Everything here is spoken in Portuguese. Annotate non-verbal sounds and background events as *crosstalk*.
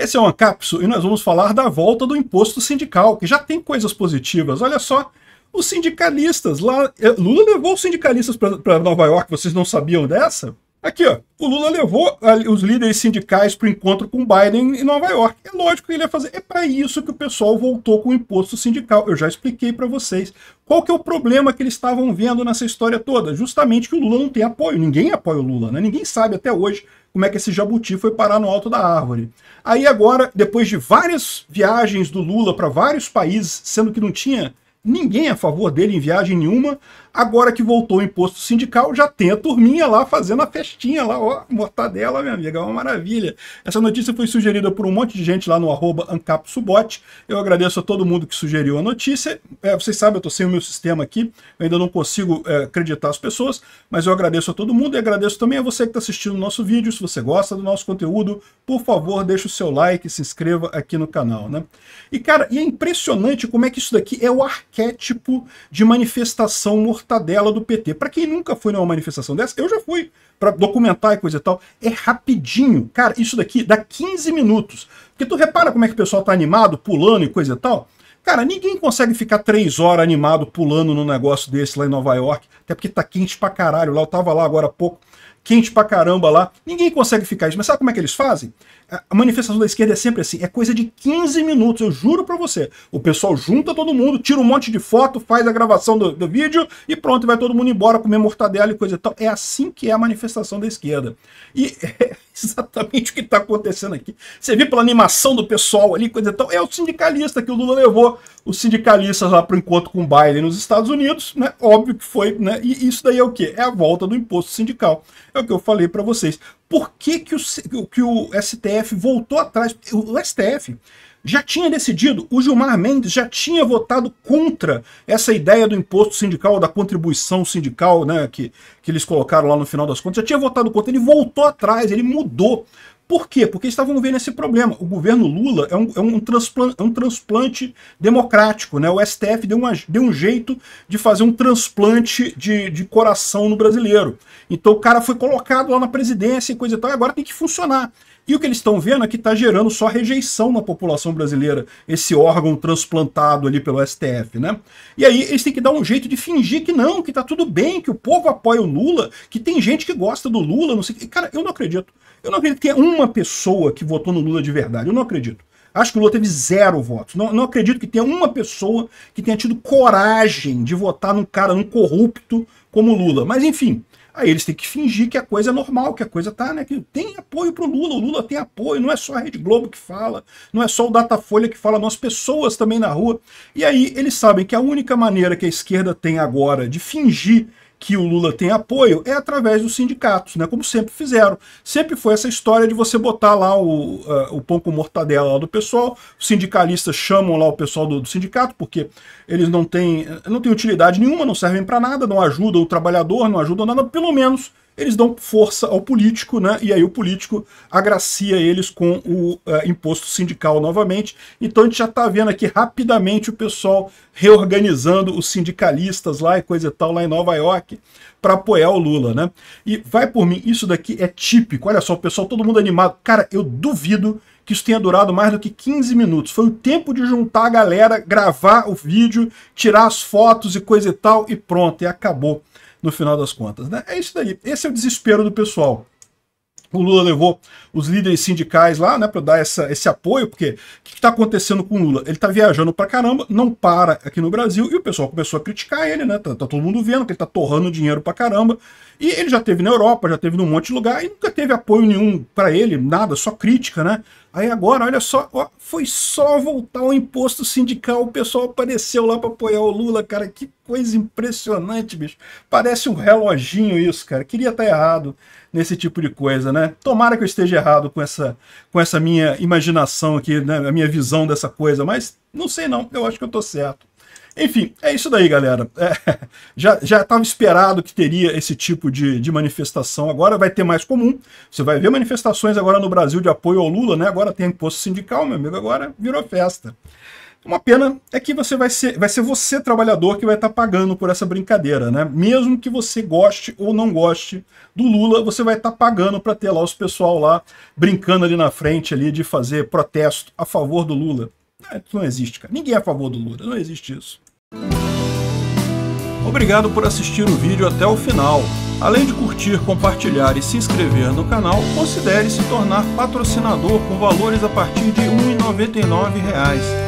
Esse é o Ancapso e nós vamos falar da volta do imposto sindical, que já tem coisas positivas. Olha só, os sindicalistas lá. Eh, Lula levou os sindicalistas para Nova York, vocês não sabiam dessa? Aqui, ó, o Lula levou os líderes sindicais para o encontro com Biden em Nova York. É lógico que ele ia fazer. É para isso que o pessoal voltou com o imposto sindical. Eu já expliquei para vocês. Qual que é o problema que eles estavam vendo nessa história toda? Justamente que o Lula não tem apoio. Ninguém apoia o Lula, né? Ninguém sabe até hoje como é que esse jabuti foi parar no alto da árvore. Aí agora, depois de várias viagens do Lula para vários países, sendo que não tinha ninguém a favor dele em viagem nenhuma. Agora que voltou o imposto sindical, já tem a turminha lá fazendo a festinha lá, ó, mortadela, minha amiga, é uma maravilha. Essa notícia foi sugerida por um monte de gente lá no arroba ancapsubot. Eu agradeço a todo mundo que sugeriu a notícia. É, vocês sabem, eu estou sem o meu sistema aqui, eu ainda não consigo é, acreditar as pessoas, mas eu agradeço a todo mundo e agradeço também a você que está assistindo o nosso vídeo. Se você gosta do nosso conteúdo, por favor, deixa o seu like, se inscreva aqui no canal, né? E cara, e é impressionante como é que isso daqui é o arquétipo de manifestação mortal mortadela do PT. Para quem nunca foi numa manifestação dessa, eu já fui para documentar e coisa e tal. É rapidinho. Cara, isso daqui dá 15 minutos. Porque tu repara como é que o pessoal tá animado, pulando e coisa e tal. Cara, ninguém consegue ficar três horas animado pulando num negócio desse lá em Nova York, até porque tá quente pra caralho lá, eu tava lá agora há pouco quente pra caramba lá. Ninguém consegue ficar isso. Mas sabe como é que eles fazem? A manifestação da esquerda é sempre assim. É coisa de 15 minutos, eu juro pra você. O pessoal junta todo mundo, tira um monte de foto, faz a gravação do, do vídeo e pronto, vai todo mundo embora comer mortadela e coisa e tal. É assim que é a manifestação da esquerda. E *laughs* é exatamente o que tá acontecendo aqui. Você viu pela animação do pessoal ali, coisa e tal. É o sindicalista que o Lula levou, os sindicalistas lá pro encontro com o Biden nos Estados Unidos, né? Óbvio que foi, né? E isso daí é o quê? É a volta do imposto sindical. É é o que eu falei para vocês. Por que, que, o, que o STF voltou atrás? O STF já tinha decidido, o Gilmar Mendes já tinha votado contra essa ideia do imposto sindical, da contribuição sindical, né, que, que eles colocaram lá no final das contas, já tinha votado contra, ele voltou atrás, ele mudou por quê? Porque estavam vendo esse problema. O governo Lula é um, é um, transplante, é um transplante democrático. Né? O STF deu, uma, deu um jeito de fazer um transplante de, de coração no brasileiro. Então o cara foi colocado lá na presidência e coisa e tal, e agora tem que funcionar. E o que eles estão vendo é que está gerando só rejeição na população brasileira, esse órgão transplantado ali pelo STF, né? E aí eles têm que dar um jeito de fingir que não, que tá tudo bem, que o povo apoia o Lula, que tem gente que gosta do Lula, não sei o que. Cara, eu não acredito. Eu não acredito que tenha é uma pessoa que votou no Lula de verdade. Eu não acredito. Acho que o Lula teve zero votos. Não, não acredito que tenha uma pessoa que tenha tido coragem de votar num cara, num corrupto como o Lula. Mas enfim, Aí eles têm que fingir que a coisa é normal, que a coisa tá, né? Que tem apoio pro Lula, o Lula tem apoio, não é só a Rede Globo que fala, não é só o Datafolha que fala, nós pessoas também na rua. E aí eles sabem que a única maneira que a esquerda tem agora de fingir que o Lula tem apoio é através dos sindicatos, né? Como sempre fizeram. Sempre foi essa história de você botar lá o, uh, o pão com mortadela lá do pessoal, os sindicalistas chamam lá o pessoal do, do sindicato, porque eles não têm, eh, não têm utilidade nenhuma, não servem para nada, não ajudam o trabalhador, não ajudam nada, pelo menos eles dão força ao político, né? E aí o político agracia eles com o uh, imposto sindical novamente. Então a gente já está vendo aqui rapidamente o pessoal reorganizando os sindicalistas lá e coisa e tal, lá em Nova York, para apoiar o Lula, né? E vai por mim, isso daqui é típico. Olha só, o pessoal, todo mundo animado. Cara, eu duvido que isso tenha durado mais do que 15 minutos. Foi o tempo de juntar a galera, gravar o vídeo, tirar as fotos e coisa e tal, e pronto, e acabou no final das contas. Né? É isso daí. Esse é o desespero do pessoal. O Lula levou os líderes sindicais lá, né, para dar essa, esse apoio, porque o que está acontecendo com o Lula? Ele está viajando para caramba, não para aqui no Brasil, e o pessoal começou a criticar ele, né? Tá, tá todo mundo vendo que ele está torrando dinheiro para caramba. E ele já teve na Europa, já teve num monte de lugar, e nunca teve apoio nenhum para ele, nada, só crítica, né? Aí agora, olha só, ó, foi só voltar o imposto sindical, o pessoal apareceu lá para apoiar o Lula, cara, que coisa impressionante, bicho. Parece um reloginho isso, cara. Queria estar tá errado nesse tipo de coisa, né? Tomara que eu esteja errado com essa, com essa minha imaginação aqui, né? a minha visão dessa coisa, mas não sei não, eu acho que eu tô certo. Enfim, é isso daí, galera. É, *laughs* já estava esperado que teria esse tipo de, de manifestação. Agora vai ter mais comum. Você vai ver manifestações agora no Brasil de apoio ao Lula, né? Agora tem imposto sindical, meu amigo, agora virou festa. Uma pena é que você vai ser, vai ser você, trabalhador, que vai estar tá pagando por essa brincadeira, né? Mesmo que você goste ou não goste do Lula, você vai estar tá pagando para ter lá os pessoal lá brincando ali na frente ali de fazer protesto a favor do Lula. É, não existe, cara. Ninguém é a favor do Lula, não existe isso. Obrigado por assistir o vídeo até o final. Além de curtir, compartilhar e se inscrever no canal, considere se tornar patrocinador com valores a partir de R$ 1,99